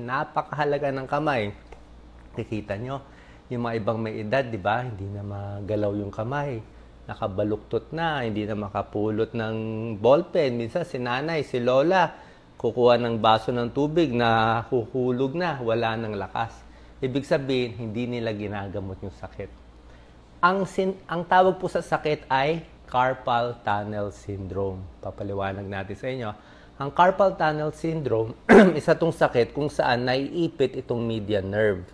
Napakahalaga ng kamay. Kikita nyo, yung mga ibang may edad, di ba, hindi na magalaw yung kamay. Nakabaluktot na, hindi na makapulot ng ballpen. Minsan si nanay, si lola, kukuha ng baso ng tubig na huhulog na, wala ng lakas. Ibig sabihin, hindi nila ginagamot yung sakit. Ang, sin- ang tawag po sa sakit ay carpal tunnel syndrome. Papaliwanag natin sa inyo ang carpal tunnel syndrome, isa tong sakit kung saan naiipit itong median nerve.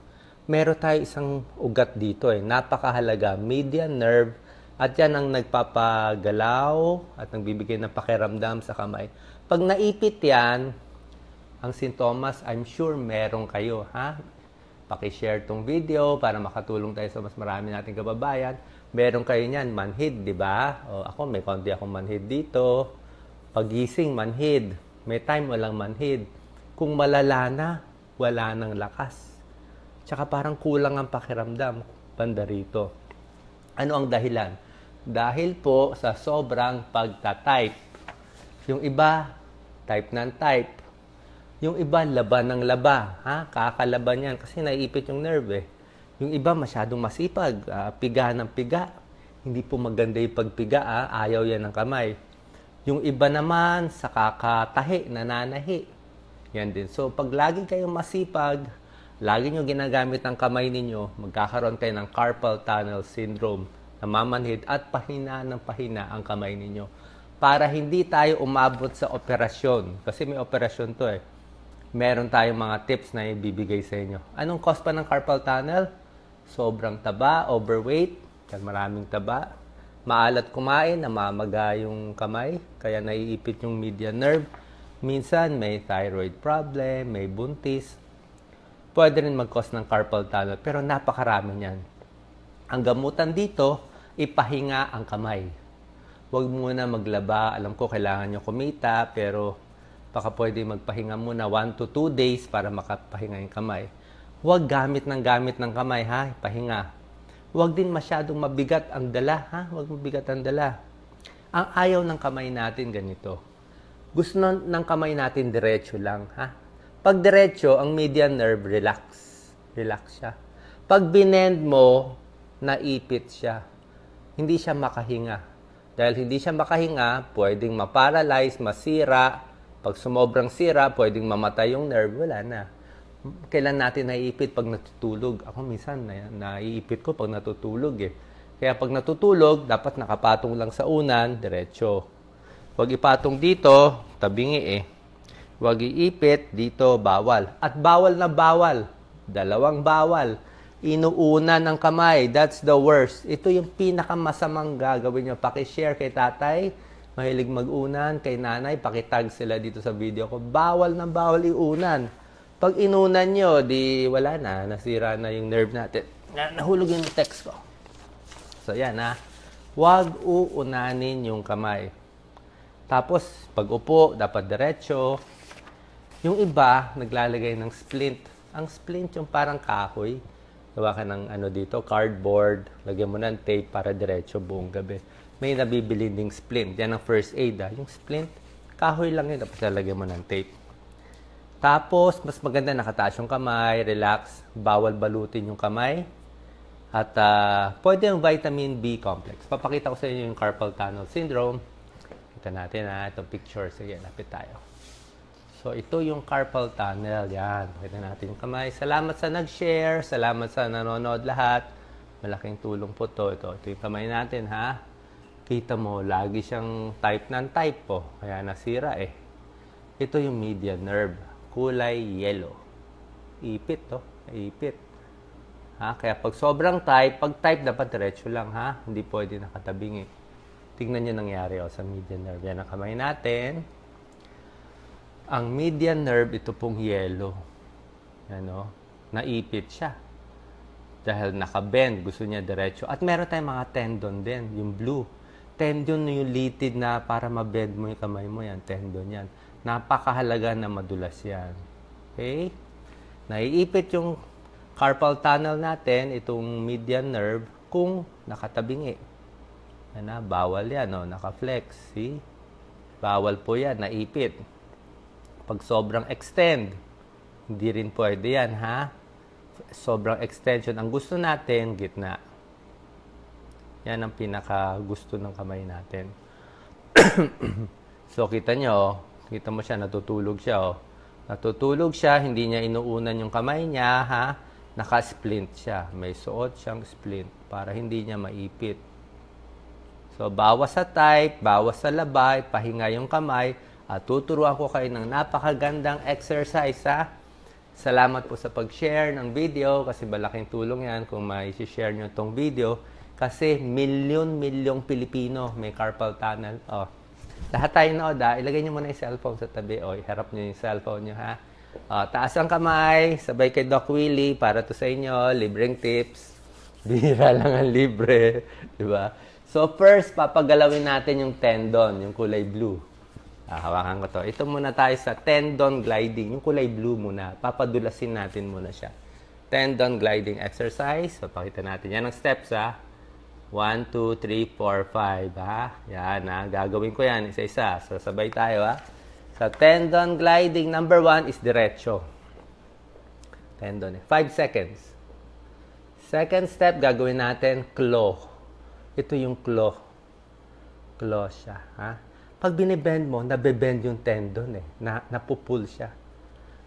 Meron tayo isang ugat dito eh, napakahalaga, median nerve at yan ang nagpapagalaw at nagbibigay ng pakiramdam sa kamay. Pag naipit yan, ang sintomas, I'm sure meron kayo, ha? Pakishare tong video para makatulong tayo sa mas marami nating kababayan. Meron kayo niyan, manhid, di ba? O, ako, may konti akong manhid dito. Pagising, manhid. May time, walang manhid. Kung malala na, wala ng lakas. Tsaka parang kulang ang pakiramdam banda rito. Ano ang dahilan? Dahil po sa sobrang pagta-type. Yung iba, type ng type. Yung iba, laba ng laba. Ha? Kakalaban yan kasi naiipit yung nerve eh. Yung iba, masyadong masipag. Uh, piga ng piga. Hindi po maganda yung pagpiga. Ah. Ayaw yan ng kamay yung iba naman sa kakatahi, nananahi. Yan din. So, pag lagi kayong masipag, lagi nyo ginagamit ang kamay ninyo, magkakaroon kayo ng carpal tunnel syndrome, namamanhid at pahina ng pahina ang kamay ninyo para hindi tayo umabot sa operasyon. Kasi may operasyon to eh. Meron tayong mga tips na ibibigay sa inyo. Anong cause pa ng carpal tunnel? Sobrang taba, overweight, kasi maraming taba, maalat kumain, namamaga yung kamay, kaya naiipit yung median nerve. Minsan may thyroid problem, may buntis. Pwede rin mag-cause ng carpal tunnel, pero napakarami niyan. Ang gamutan dito, ipahinga ang kamay. Huwag muna maglaba. Alam ko kailangan nyo kumita, pero baka pwede magpahinga muna 1 to 2 days para makapahinga yung kamay. Huwag gamit ng gamit ng kamay, ha? Pahinga. Huwag din masyadong mabigat ang dala, ha? Huwag mabigat ang dala. Ang ayaw ng kamay natin ganito. Gusto ng, kamay natin diretso lang, ha? Pag diretso, ang median nerve relax. Relax siya. Pag binend mo, naipit siya. Hindi siya makahinga. Dahil hindi siya makahinga, pwedeng maparalyze, masira. Pag sumobrang sira, pwedeng mamatay yung nerve, wala na kailan natin naiipit pag natutulog? Ako minsan na, naiipit ko pag natutulog eh. Kaya pag natutulog, dapat nakapatong lang sa unan, diretso. Huwag ipatong dito, tabingi eh. Huwag iipit, dito bawal. At bawal na bawal. Dalawang bawal. Inuuna ng kamay. That's the worst. Ito yung pinakamasamang gagawin nyo. Pakishare kay tatay. Mahilig mag-unan. Kay nanay, pakitag sila dito sa video ko. Bawal na bawal iunan. Pag inunan nyo, di wala na, nasira na yung nerve natin. Na, nahulog yung text ko. So, yan ha. Huwag uunanin yung kamay. Tapos, pag upo, dapat diretso. Yung iba, naglalagay ng splint. Ang splint yung parang kahoy. Gawa ka ng ano dito, cardboard. Lagyan mo ng tape para diretso buong gabi. May nabibili ding splint. Yan ang first aid ha. Yung splint, kahoy lang yun. Tapos lalagyan mo ng tape. Tapos, mas maganda nakataas yung kamay, relax, bawal balutin yung kamay. At uh, pwede yung vitamin B complex. Papakita ko sa inyo yung carpal tunnel syndrome. Kita natin ha, ah, itong picture. Sige, lapit tayo. So, ito yung carpal tunnel. Yan, pakita natin yung kamay. Salamat sa nag-share. Salamat sa nanonood lahat. Malaking tulong po to. Ito, ito yung kamay natin ha. Kita mo, lagi siyang type ng type po. Kaya nasira eh. Ito yung median nerve kulay yellow. Ipit, to. Oh. Ipit. Ha? Kaya pag sobrang type, pag type dapat diretso lang ha. Hindi pwede nakatabingi. Eh. Tingnan niyo nangyari oh, sa median nerve. Yan ang kamay natin. Ang median nerve, ito pong yellow. Yan o. Oh. Naipit siya. Dahil naka-bend, gusto niya diretso. At meron tayong mga tendon din, yung blue. Tendon yung litid na para ma mabend mo yung kamay mo yan. Tendon yan Napakahalaga na madulas yan. Okay? Naiipit yung carpal tunnel natin, itong median nerve, kung nakatabingi. Ano, bawal yan, no? Oh, naka-flex. See? Bawal po yan, naipit. Pag sobrang extend, hindi rin pwede yan, ha? Sobrang extension. Ang gusto natin, gitna. Yan ang pinaka gusto ng kamay natin. so, kita nyo, Kita mo siya, natutulog siya, oh. Natutulog siya, hindi niya inuunan yung kamay niya, ha? Naka-splint siya. May suot siyang splint para hindi niya maipit. So, bawas sa type, bawas sa labay, pahinga yung kamay, at tuturuan ko kayo ng napakagandang exercise, ha? Salamat po sa pag-share ng video kasi malaking tulong yan kung may share nyo tong video kasi milyon-milyong Pilipino may carpal tunnel. Oh, lahat tayo nood ha. Ilagay niyo muna yung cellphone sa tabi. O, harap niyo yung cellphone niyo ha. Uh, taas ang kamay. Sabay kay Doc Willie para to sa inyo. Libreng tips. Bihira lang ang libre. di ba? So first, papagalawin natin yung tendon, yung kulay blue. Ah, hawakan ko to. Ito muna tayo sa tendon gliding. Yung kulay blue muna. Papadulasin natin muna siya. Tendon gliding exercise. Papakita natin. Yan ang steps ah. 1, 2, 3, 4, 5. Ha? Yan, ha? Gagawin ko yan isa-isa. So, sabay tayo, ha? Sa so, tendon gliding, number 1 is diretso. Tendon. 5 eh. seconds. Second step, gagawin natin claw. Ito yung claw. Claw siya, ha? Pag binibend mo, nabebend yung tendon, eh. Na, napupul siya.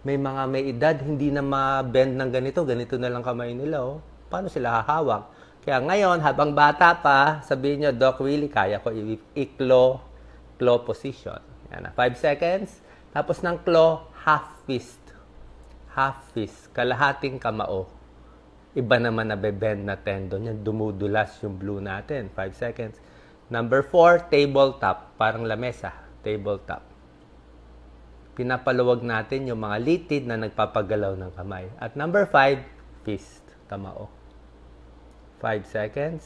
May mga may edad, hindi na mabend bend ng ganito. Ganito na lang kamay nila, oh. Paano sila hahawak? Kaya ngayon, habang bata pa, sabihin nyo, Doc Willie, kaya ko i-claw, claw position. Yan 5 seconds. Tapos ng claw, half fist. Half fist, kalahating kamao. Iba naman na bebend na tendon yan. Dumudulas yung blue natin. 5 seconds. Number 4, tabletop. Parang lamesa. Tabletop pinapaluwag natin yung mga litid na nagpapagalaw ng kamay. At number 5, fist, kamao. 5 seconds.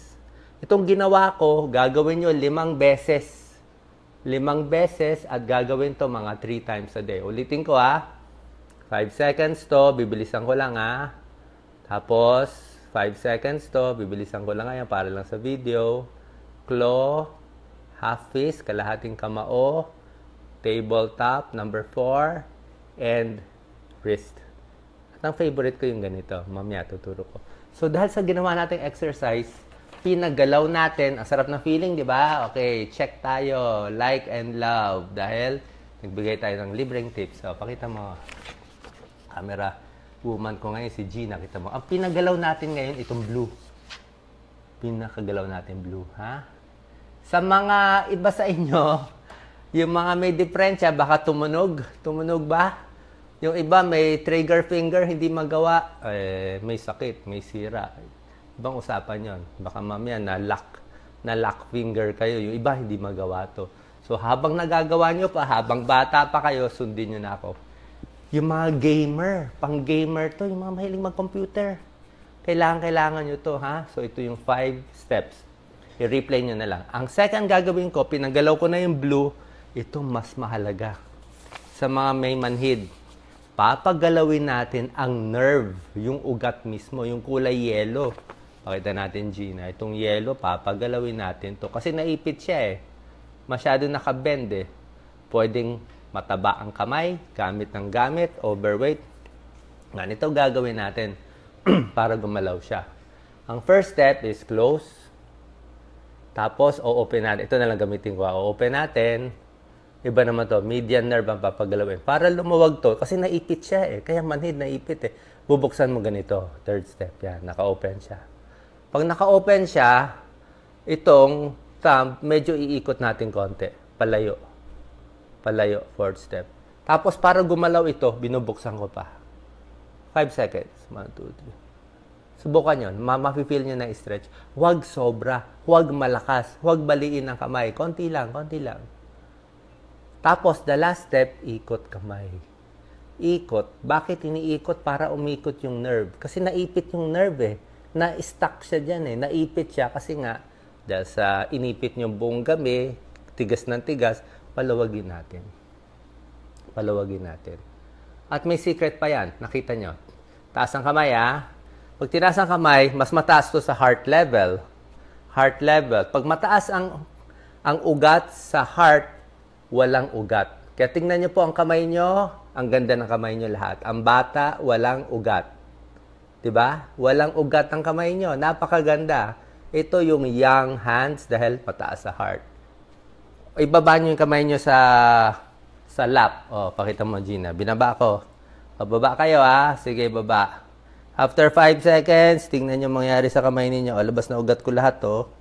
Itong ginawa ko, gagawin nyo limang beses. Limang beses at gagawin to mga 3 times a day. Ulitin ko ha. Ah. 5 seconds to, bibilisan ko lang ha. Ah. Tapos, 5 seconds to, bibilisan ko lang ayan ah, para lang sa video. Claw, half fist, kalahating kamao, tabletop, number 4, and wrist. At ang favorite ko yung ganito. Mamaya tuturo ko. So dahil sa ginawa nating exercise, pinagalaw natin, ang sarap na feeling, di ba? Okay, check tayo. Like and love. Dahil nagbigay tayo ng libreng tips. So, pakita mo. Camera woman ko ngayon, si Gina. Kita mo. Ang pinagalaw natin ngayon, itong blue. Pinakagalaw natin blue, ha? Sa mga iba sa inyo, yung mga may diferensya, baka tumunog. Tumunog ba? Yung iba may trigger finger, hindi magawa, eh, may sakit, may sira. Ibang usapan yon. Baka mamaya na lock, na lock finger kayo. Yung iba hindi magawa to. So habang nagagawa nyo pa, habang bata pa kayo, sundin nyo na ako. Yung mga gamer, pang gamer to, yung mga mahiling mag-computer. Kailangan, kailangan nyo to ha. So ito yung five steps. I-replay nyo na lang. Ang second gagawin ko, pinanggalaw ko na yung blue. Ito mas mahalaga sa mga may manhid papagalawin natin ang nerve, yung ugat mismo, yung kulay yellow. Pakita natin, Gina. Itong yellow, papagalawin natin to Kasi naipit siya eh. Masyado nakabend eh. Pwedeng mataba ang kamay, gamit ng gamit, overweight. Ganito gagawin natin para gumalaw siya. Ang first step is close. Tapos, o-open natin. Ito na lang gamitin ko. O-open natin Iba naman to, median nerve ang papagalawin. Para lumuwag to, kasi naipit siya eh. Kaya manhid, naipit eh. Bubuksan mo ganito. Third step, yan. Naka-open siya. Pag naka-open siya, itong thumb, medyo iikot natin konti. Palayo. Palayo, fourth step. Tapos para gumalaw ito, binubuksan ko pa. 5 seconds. 1, 2, 3. Subukan yun. Mapipil nyo na stretch. Huwag sobra. Huwag malakas. Huwag baliin ang kamay. Konti lang, konti lang. Tapos, the last step, ikot kamay. Ikot. Bakit iniikot? Para umikot yung nerve. Kasi naipit yung nerve eh. Na-stuck siya dyan eh. Naipit siya kasi nga, dahil sa inipit niyong buong gabi, tigas ng tigas, palawagin natin. Palawagin natin. At may secret pa yan. Nakita nyo. Taas ang kamay ah. Pag tinaas ang kamay, mas mataas to sa heart level. Heart level. Pag mataas ang, ang ugat sa heart, walang ugat. Kaya tingnan nyo po ang kamay niyo, Ang ganda ng kamay niyo lahat. Ang bata, walang ugat. 'Di ba? Walang ugat ang kamay niyo. Napakaganda. Ito yung young hands dahil pataas sa heart. Ibaba niyo yung kamay niyo sa, sa lap. oh, pakita mo Gina. Binaba ko. Bababa oh, kayo ha. Sige, baba. After 5 seconds, tingnan niyo mangyayari sa kamay ninyo. O, oh, labas na ugat ko lahat to. Oh.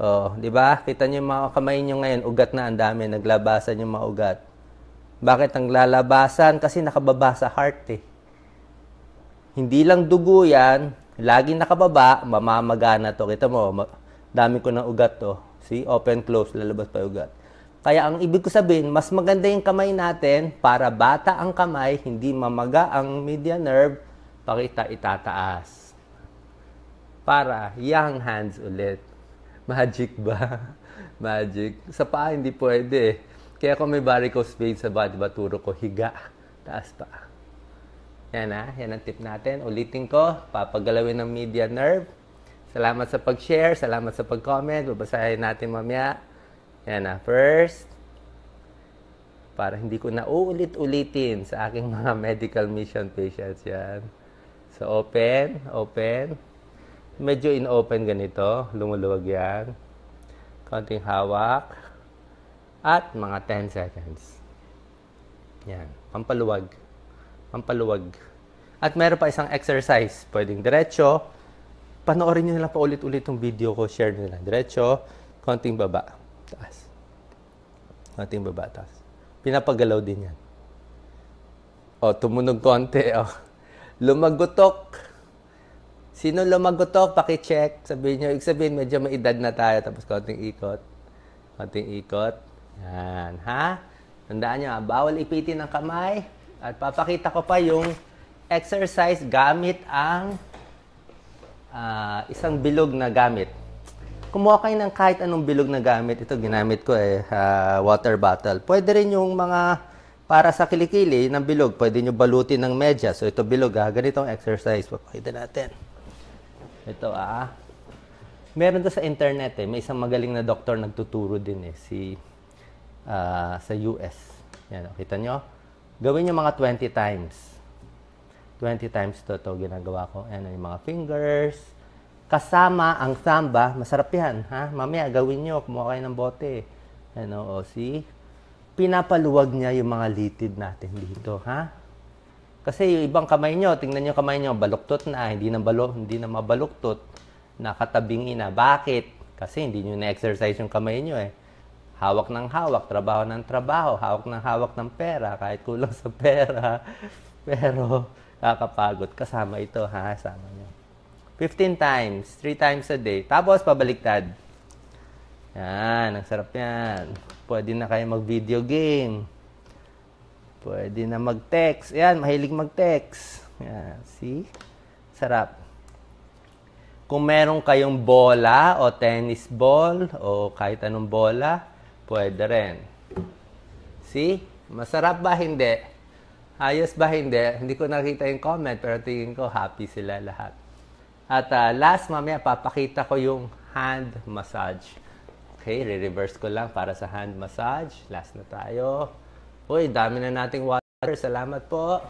Oh, 'di ba? Kita niyo mga kamay niyo ngayon, ugat na ang dami, naglabasan yung mga ugat. Bakit ang lalabasan? Kasi nakababa sa heart eh. Hindi lang dugo yan, lagi nakababa, mamamagana to. Kita mo, dami ko ng ugat to. Oh. See, open, close, lalabas pa ugat. Kaya ang ibig ko sabihin, mas maganda yung kamay natin para bata ang kamay, hindi mamaga ang median nerve, pakita itataas. Para young hands ulit. Magic ba? Magic. Sa paa, hindi pwede eh. Kaya kung may varicose vein sa body, baturo ko, higa. Taas pa. Yan ah, yan ang tip natin. Ulitin ko, papagalawin ng media nerve. Salamat sa pag-share, salamat sa pag-comment. Babasahin natin mamaya. Yan ah, first. Para hindi ko na uulit-ulitin sa aking mga medical mission patients yan. So, open, open medyo in-open ganito, lumuluwag yan. Konting hawak. At mga 10 seconds. Yan, pampaluwag. Pampaluwag. At meron pa isang exercise. Pwedeng diretso. Panoorin nyo nila pa ulit-ulit yung video ko. Share nila. Diretso, konting baba. Taas. Konting baba, taas. Pinapagalaw din yan. O, tumunog konti. O. Lumagutok Sino Paki-check. Sabihin nyo, ibig sabihin, medyo may edad na tayo. Tapos konting ikot. Konting ikot. Yan. Ha? Tandaan nyo, ha? bawal ipitin ang kamay. At papakita ko pa yung exercise gamit ang uh, isang bilog na gamit. Kumuha kayo ng kahit anong bilog na gamit. Ito, ginamit ko eh, uh, water bottle. Pwede rin yung mga para sa kilikili ng bilog. Pwede nyo balutin ng medya. So, ito bilog ha. Ganitong exercise. Papakita natin. Ito ah. Meron to sa internet eh. May isang magaling na doktor nagtuturo din eh. Si, uh, sa US. Yan, oh, kita nyo? Gawin nyo mga 20 times. 20 times to to ginagawa ko. Ayan oh, yung mga fingers. Kasama ang samba. Masarap yan, ha? Mamaya, gawin nyo. Kumuha kayo ng bote. Ano, o, oh, oh, see? Pinapaluwag niya yung mga litid natin dito, ha? Kasi yung ibang kamay nyo, tingnan nyo kamay nyo, baluktot na, hindi na, balo, hindi na mabaluktot, nakatabingi na. Bakit? Kasi hindi nyo na-exercise yung kamay nyo eh. Hawak ng hawak, trabaho ng trabaho, hawak ng hawak ng pera, kahit kulang sa pera. Pero kakapagod. Kasama ito ha, kasama nyo. 15 times, 3 times a day. Tapos pabaliktad. Yan, ang sarap yan. Pwede na kayo mag-video game Pwede na mag-text. Ayan, mahilig mag-text. Ayan, see? Sarap. Kung meron kayong bola o tennis ball o kahit anong bola, pwede rin. See? Masarap ba hindi? Ayos ba hindi? Hindi ko nakita yung comment pero tingin ko happy sila lahat. At uh, last, mamaya papakita ko yung hand massage. Okay, re-reverse ko lang para sa hand massage. Last na tayo. Uy, dami na nating water. Salamat po.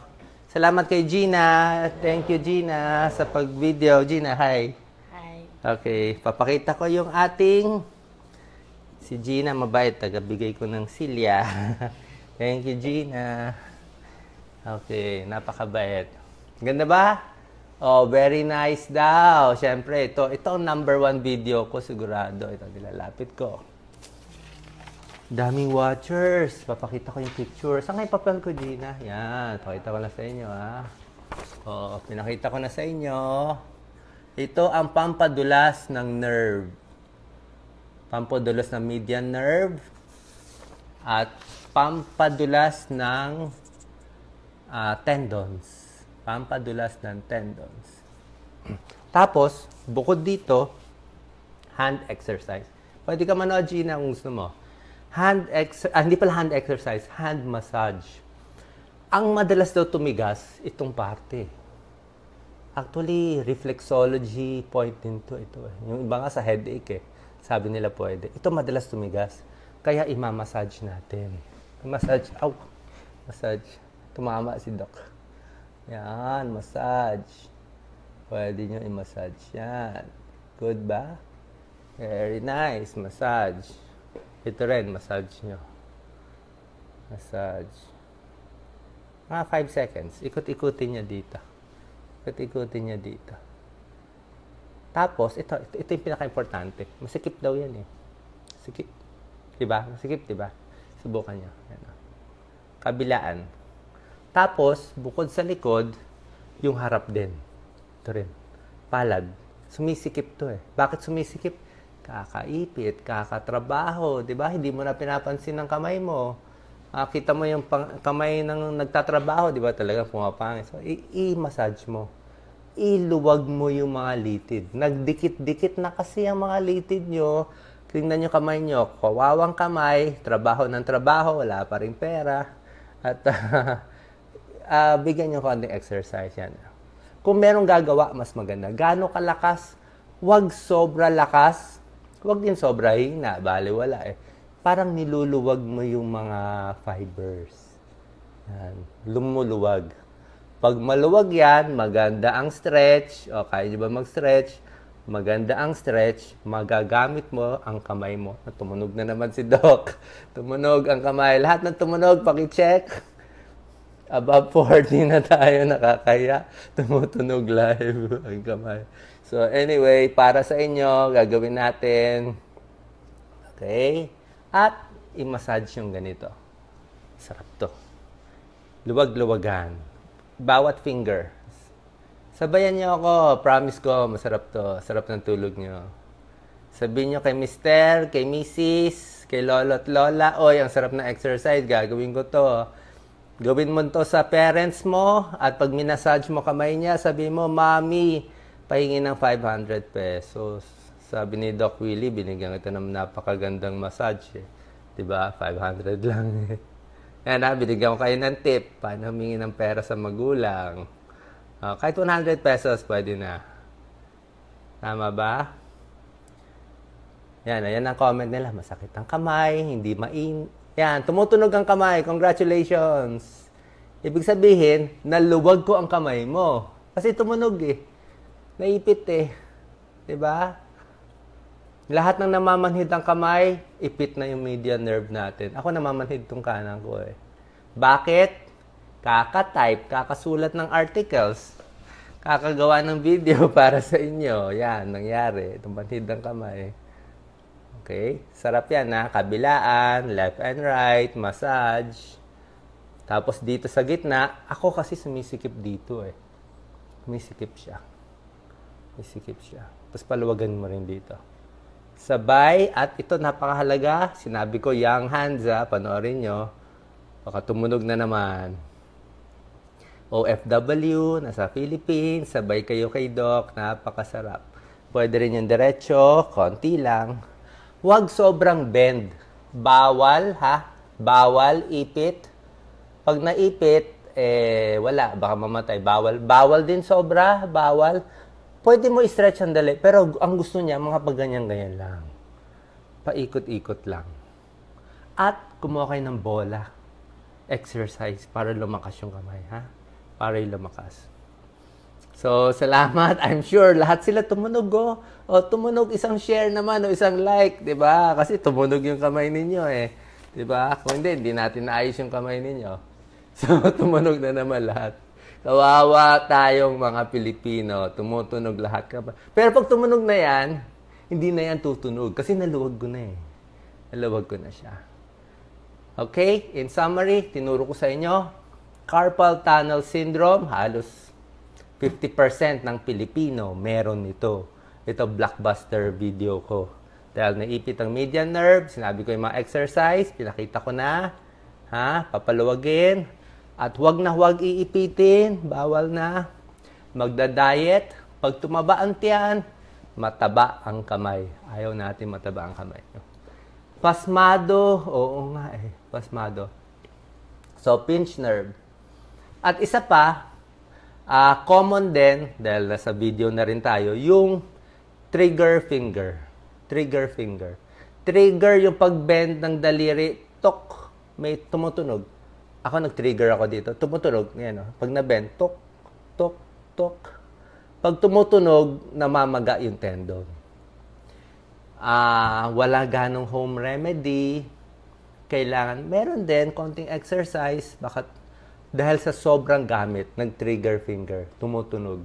Salamat kay Gina. Thank you, Gina, sa pag-video. Gina, hi. Hi. Okay, papakita ko yung ating... Si Gina, mabait. Tagabigay ko ng silya. Thank you, Gina. Okay, napakabait. Ganda ba? Oh, very nice daw. Siyempre, ito, ito ang number one video ko sigurado. Ito, nilalapit ko. Daming watchers. Papakita ko yung picture. Saan kayo papel ko, Gina? Yan. Pakita ko na sa inyo, ha? Oo, pinakita ko na sa inyo. Ito ang pampadulas ng nerve. Pampadulas ng median nerve. At pampadulas ng uh, tendons. Pampadulas ng tendons. Tapos, bukod dito, hand exercise. Pwede ka manood, Gina, kung gusto mo hand ex ah, hindi pala hand exercise, hand massage. Ang madalas daw tumigas, itong parte. Actually, reflexology point din to ito. Eh. Yung iba nga sa headache eh. Sabi nila pwede. Ito madalas tumigas. Kaya imamassage natin. Massage. aw, Massage. Tumama si Doc. Yan, massage. Pwede nyo i-massage yan. Good ba? Very nice. Massage. Ito rin, massage nyo. Massage. Mga 5 seconds. Ikot-ikutin nyo dito. Ikot-ikutin nyo dito. Tapos, ito, ito, ito yung pinaka-importante. Masikip daw yan eh. Sikip. Diba? Masikip, diba? Subukan nyo. Yan. Kabilaan. Tapos, bukod sa likod, yung harap din. Ito rin. Palad. Sumisikip to eh. Bakit sumisikip? kakaipit, kakatrabaho, 'di ba? Hindi mo na pinapansin ang kamay mo. Makita mo yung pang- kamay ng nagtatrabaho, 'di ba? Talaga pumapangit. So, i-massage mo. Iluwag mo yung mga litid. Nagdikit-dikit na kasi ang mga litid nyo. Tingnan nyo kamay nyo. Kawawang kamay, trabaho ng trabaho, wala pa rin pera. At uh, uh, bigyan nyo konting exercise yan. Kung merong gagawa, mas maganda. Gano'ng kalakas? Huwag sobra lakas Huwag din sobra hina, bale wala eh. Parang niluluwag mo yung mga fibers. Yan. Lumuluwag. Pag maluwag yan, maganda ang stretch. O, kaya nyo ba mag-stretch? Maganda ang stretch. Magagamit mo ang kamay mo. Ah, tumunog na naman si Doc. Tumunog ang kamay. Lahat ng tumunog, pakicheck. Above 40 na tayo nakakaya. Tumutunog live ang kamay. So anyway, para sa inyo, gagawin natin. Okay? At i-massage yung ganito. Sarap to. Luwag-luwagan. Bawat finger. Sabayan niyo ako. Promise ko, masarap to. Sarap ng tulog niyo. Sabihin niyo kay mister, kay misis, kay lolo at lola, oy, ang sarap na exercise, gagawin ko to. Gawin mo to sa parents mo at pag minasage mo kamay niya, sabihin mo, Mommy, pahingi ng 500 pesos. Sabi ni Doc Willie, binigyan kita ng napakagandang massage. Eh. Diba? 500 lang. Eh. Yan ha, binigyan ko kayo ng tip. Paano humingi ng pera sa magulang? Uh, kahit 100 pesos, pwede na. Tama ba? Yan, ayan ang comment nila. Masakit ang kamay, hindi main. Yan, tumutunog ang kamay. Congratulations! Ibig sabihin, naluwag ko ang kamay mo. Kasi tumunog eh naipit eh. ba? Diba? Lahat ng namamanhid ang kamay, ipit na yung median nerve natin. Ako namamanhid tong kanan ko eh. Bakit? Kaka-type, kakasulat ng articles, kakagawa ng video para sa inyo. Yan, nangyari. Tumanhid ang kamay. Okay? Sarap yan ha. Kabilaan, left and right, massage. Tapos dito sa gitna, ako kasi sumisikip dito eh. Sumisikip siya. Isikip siya. Tapos paluwagan mo rin dito. Sabay, at ito napakahalaga, sinabi ko, young hands ha, panoorin nyo. Baka tumunog na naman. OFW, nasa Philippines, sabay kayo kay Doc, napakasarap. Pwede rin yung diretso, konti lang. Huwag sobrang bend. Bawal, ha? Bawal ipit. Pag naipit, eh, wala, baka mamatay. Bawal. Bawal din sobra, bawal pwede mo i-stretch ang dali, pero ang gusto niya, mga paganyan-ganyan lang. Paikot-ikot lang. At kumuha kayo ng bola. Exercise para lumakas yung kamay, ha? Para yung lumakas. So, salamat. I'm sure lahat sila tumunog, oh. O, tumunog isang share naman o isang like, di ba? Kasi tumunog yung kamay ninyo, eh. Di ba? Kung hindi, hindi natin naayos yung kamay ninyo. So, tumunog na naman lahat. Kawawa tayong mga Pilipino. Tumutunog lahat ka pa. Pero pag tumunog na yan, hindi na yan tutunog kasi naluwag ko na eh. Naluwag ko na siya. Okay? In summary, tinuro ko sa inyo, carpal tunnel syndrome, halos 50% ng Pilipino meron nito. Ito blockbuster video ko. Dahil naipit ang median nerve, sinabi ko yung mga exercise, pinakita ko na. Ha? Papaluwagin, at huwag na huwag iipitin, bawal na. Magda-diet, pag tumaba ang tiyan, mataba ang kamay. Ayaw natin mataba ang kamay. Pasmado, oo nga eh, pasmado. So, pinch nerve. At isa pa, uh, common din, dahil nasa video na rin tayo, yung trigger finger. Trigger finger. Trigger yung pag-bend ng daliri, tok, may tumutunog ako nag-trigger ako dito, tumutunog, yan o. Oh. Pag na-bend, tok, tok, tok. Pag tumutunog, namamaga yung tendon. Ah, wala ganong home remedy. Kailangan, meron din, konting exercise. Bakit? Dahil sa sobrang gamit, nag-trigger finger, tumutunog.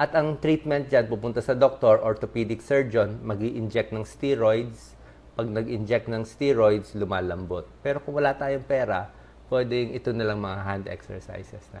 At ang treatment dyan, pupunta sa doctor, orthopedic surgeon, mag inject ng steroids. Pag nag-inject ng steroids, lumalambot. Pero kung wala tayong pera, pwedeng ito na lang mga hand exercises na.